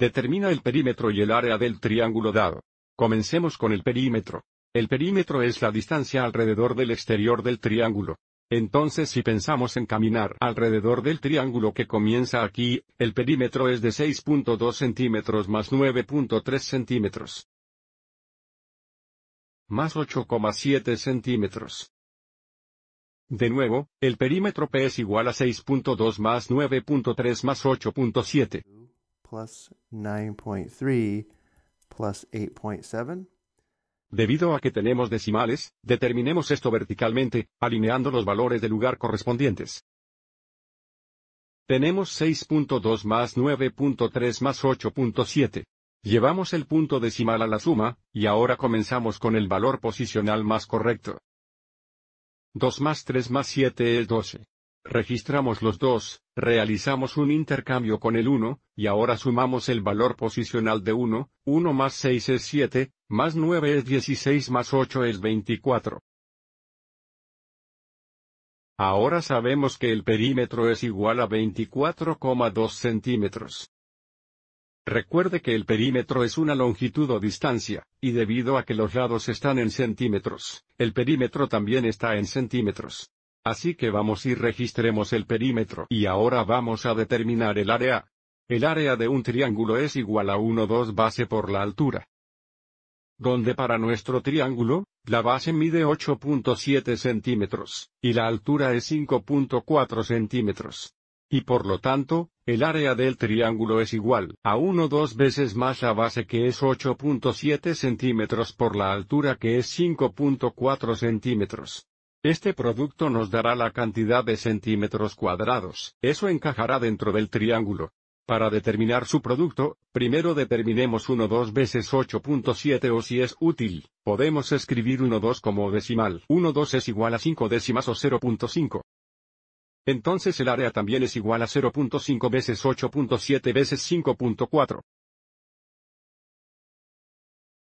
Determina el perímetro y el área del triángulo dado. Comencemos con el perímetro. El perímetro es la distancia alrededor del exterior del triángulo. Entonces si pensamos en caminar alrededor del triángulo que comienza aquí, el perímetro es de 6.2 centímetros más 9.3 centímetros. Más 8,7 centímetros. De nuevo, el perímetro P es igual a 6.2 más 9.3 más 8.7. 9.3 plus 8.7. Debido a que tenemos decimales, determinemos esto verticalmente, alineando los valores de lugar correspondientes. Tenemos 6.2 más 9.3 más 8.7. Llevamos el punto decimal a la suma, y ahora comenzamos con el valor posicional más correcto. 2 más 3 más 7 es 12. Registramos los dos, realizamos un intercambio con el 1, y ahora sumamos el valor posicional de 1, 1 más 6 es 7, más 9 es 16 más 8 es 24. Ahora sabemos que el perímetro es igual a 24,2 centímetros. Recuerde que el perímetro es una longitud o distancia, y debido a que los lados están en centímetros, el perímetro también está en centímetros. Así que vamos y registremos el perímetro y ahora vamos a determinar el área. El área de un triángulo es igual a 1 2 base por la altura. Donde para nuestro triángulo, la base mide 8.7 centímetros, y la altura es 5.4 centímetros. Y por lo tanto, el área del triángulo es igual a 1 2 veces más la base que es 8.7 centímetros por la altura que es 5.4 centímetros. Este producto nos dará la cantidad de centímetros cuadrados, eso encajará dentro del triángulo. Para determinar su producto, primero determinemos 12 veces 8.7 o si es útil, podemos escribir 12 como decimal. 1 2 es igual a 5 décimas o 0.5. Entonces el área también es igual a 0.5 veces 8.7 veces 5.4.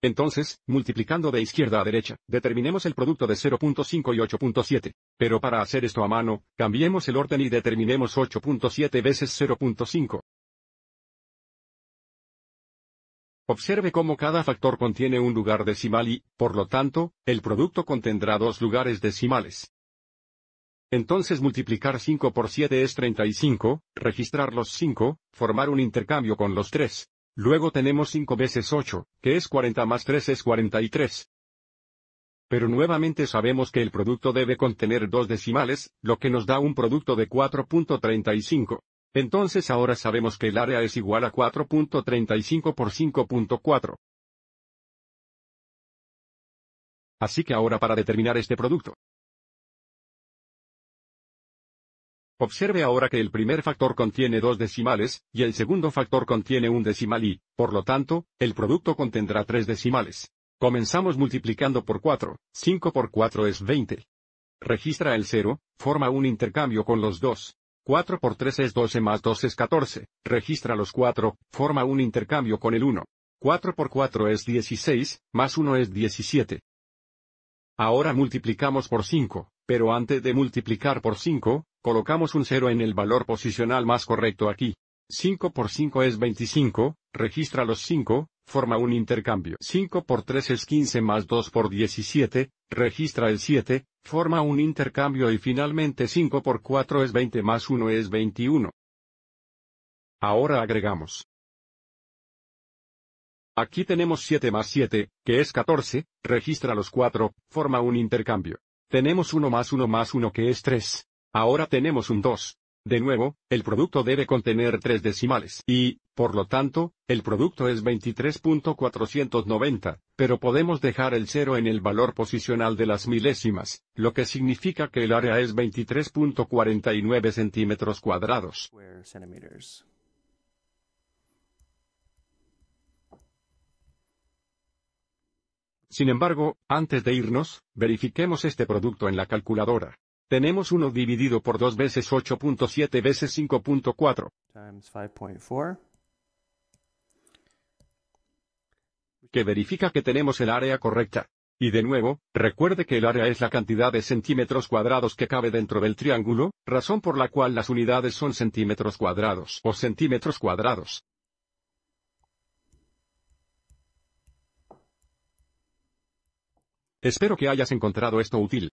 Entonces, multiplicando de izquierda a derecha, determinemos el producto de 0.5 y 8.7. Pero para hacer esto a mano, cambiemos el orden y determinemos 8.7 veces 0.5. Observe cómo cada factor contiene un lugar decimal y, por lo tanto, el producto contendrá dos lugares decimales. Entonces multiplicar 5 por 7 es 35, registrar los 5, formar un intercambio con los 3, Luego tenemos 5 veces 8, que es 40 más 3 es 43. Pero nuevamente sabemos que el producto debe contener dos decimales, lo que nos da un producto de 4.35. Entonces ahora sabemos que el área es igual a 4.35 por 5.4. Así que ahora para determinar este producto, Observe ahora que el primer factor contiene dos decimales, y el segundo factor contiene un decimal y, por lo tanto, el producto contendrá tres decimales. Comenzamos multiplicando por 4, 5 por 4 es 20. Registra el 0, forma un intercambio con los dos. 4 por 3 es 12 más 2 es 14, registra los 4, forma un intercambio con el 1. 4 por 4 es 16, más 1 es 17. Ahora multiplicamos por 5, pero antes de multiplicar por 5, Colocamos un 0 en el valor posicional más correcto aquí. 5 por 5 es 25, registra los 5, forma un intercambio. 5 por 3 es 15 más 2 por 17, registra el 7, forma un intercambio y finalmente 5 por 4 es 20 más 1 es 21. Ahora agregamos. Aquí tenemos 7 más 7, que es 14, registra los 4, forma un intercambio. Tenemos 1 más 1 más 1 que es 3, Ahora tenemos un 2. De nuevo, el producto debe contener tres decimales y, por lo tanto, el producto es 23.490, pero podemos dejar el cero en el valor posicional de las milésimas, lo que significa que el área es 23.49 centímetros cuadrados. Sin embargo, antes de irnos, verifiquemos este producto en la calculadora. Tenemos 1 dividido por 2 veces 8.7 veces 5.4. 5.4. Que verifica que tenemos el área correcta. Y de nuevo, recuerde que el área es la cantidad de centímetros cuadrados que cabe dentro del triángulo, razón por la cual las unidades son centímetros cuadrados o centímetros cuadrados. Espero que hayas encontrado esto útil.